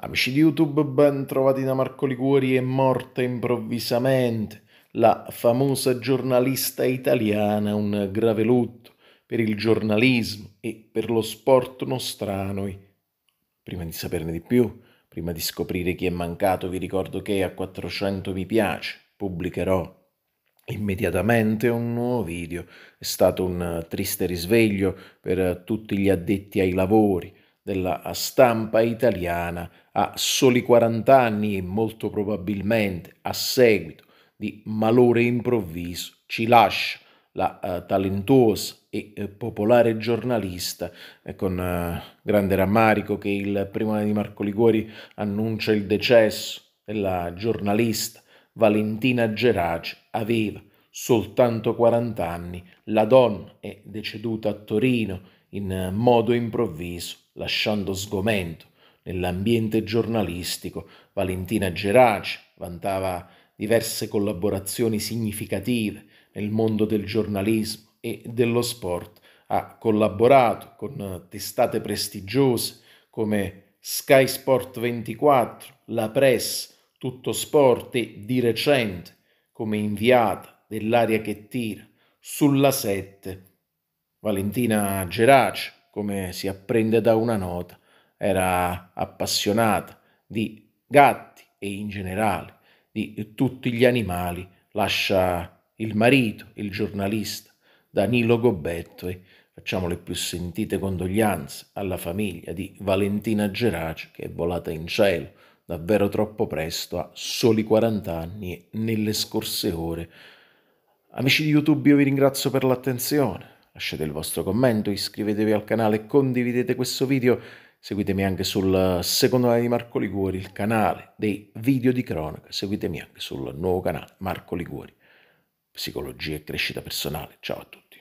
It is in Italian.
Amici di YouTube, ben trovati da Marco Liguori è morta improvvisamente la famosa giornalista italiana, un grave lutto per il giornalismo e per lo sport nostrano. Prima di saperne di più, prima di scoprire chi è mancato, vi ricordo che a 400 mi piace pubblicherò immediatamente un nuovo video. È stato un triste risveglio per tutti gli addetti ai lavori della stampa italiana a soli 40 anni e molto probabilmente a seguito di malore improvviso ci lascia la uh, talentuosa e uh, popolare giornalista eh, con uh, grande rammarico che il primo di Marco Liguori annuncia il decesso della giornalista Valentina Geraci aveva soltanto 40 anni la donna è deceduta a Torino in eh, modo improvviso, lasciando sgomento nell'ambiente giornalistico. Valentina Geraci vantava diverse collaborazioni significative nel mondo del giornalismo e dello sport. Ha collaborato con eh, testate prestigiose come Sky Sport 24, La Press, Tutto Sport e di recente come inviata dell'aria che tira sulla 7 Valentina Geraci, come si apprende da una nota, era appassionata di gatti e in generale di tutti gli animali, lascia il marito, il giornalista Danilo Gobetto e facciamo le più sentite condoglianze alla famiglia di Valentina Geraci che è volata in cielo davvero troppo presto, a soli 40 anni e nelle scorse ore. Amici di YouTube, io vi ringrazio per l'attenzione. Lasciate il vostro commento, iscrivetevi al canale, condividete questo video, seguitemi anche sul secondo canale di Marco Liguori, il canale dei video di cronaca, seguitemi anche sul nuovo canale Marco Liguori, psicologia e crescita personale. Ciao a tutti.